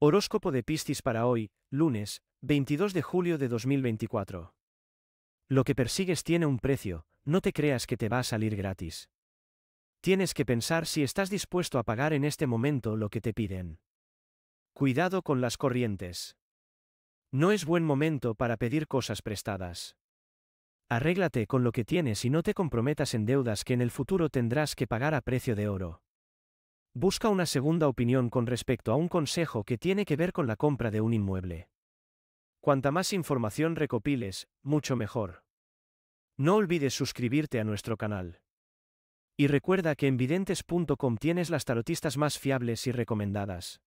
Horóscopo de Piscis para hoy, lunes, 22 de julio de 2024. Lo que persigues tiene un precio, no te creas que te va a salir gratis. Tienes que pensar si estás dispuesto a pagar en este momento lo que te piden. Cuidado con las corrientes. No es buen momento para pedir cosas prestadas. Arréglate con lo que tienes y no te comprometas en deudas que en el futuro tendrás que pagar a precio de oro. Busca una segunda opinión con respecto a un consejo que tiene que ver con la compra de un inmueble. Cuanta más información recopiles, mucho mejor. No olvides suscribirte a nuestro canal. Y recuerda que en videntes.com tienes las tarotistas más fiables y recomendadas.